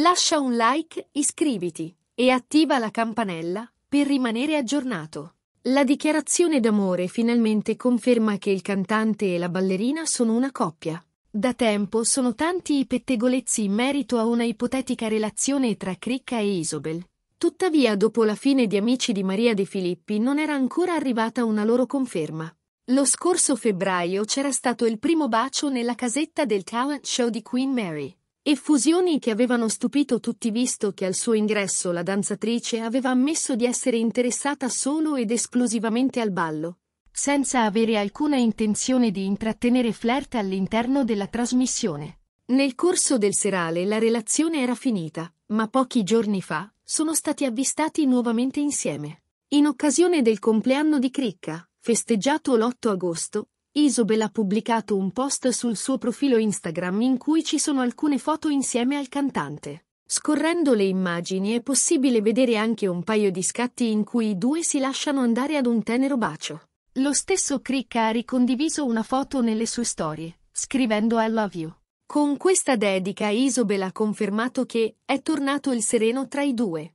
Lascia un like, iscriviti e attiva la campanella per rimanere aggiornato. La dichiarazione d'amore finalmente conferma che il cantante e la ballerina sono una coppia. Da tempo sono tanti i pettegolezzi in merito a una ipotetica relazione tra Cricca e Isobel. Tuttavia, dopo la fine di Amici di Maria De Filippi, non era ancora arrivata una loro conferma. Lo scorso febbraio c'era stato il primo bacio nella casetta del talent show di Queen Mary. Effusioni che avevano stupito tutti visto che al suo ingresso la danzatrice aveva ammesso di essere interessata solo ed esclusivamente al ballo, senza avere alcuna intenzione di intrattenere flirt all'interno della trasmissione. Nel corso del serale la relazione era finita, ma pochi giorni fa sono stati avvistati nuovamente insieme. In occasione del compleanno di Cricca, festeggiato l'8 agosto, Isobel ha pubblicato un post sul suo profilo Instagram in cui ci sono alcune foto insieme al cantante. Scorrendo le immagini è possibile vedere anche un paio di scatti in cui i due si lasciano andare ad un tenero bacio. Lo stesso Crick ha ricondiviso una foto nelle sue storie, scrivendo I love you. Con questa dedica Isobel ha confermato che è tornato il sereno tra i due.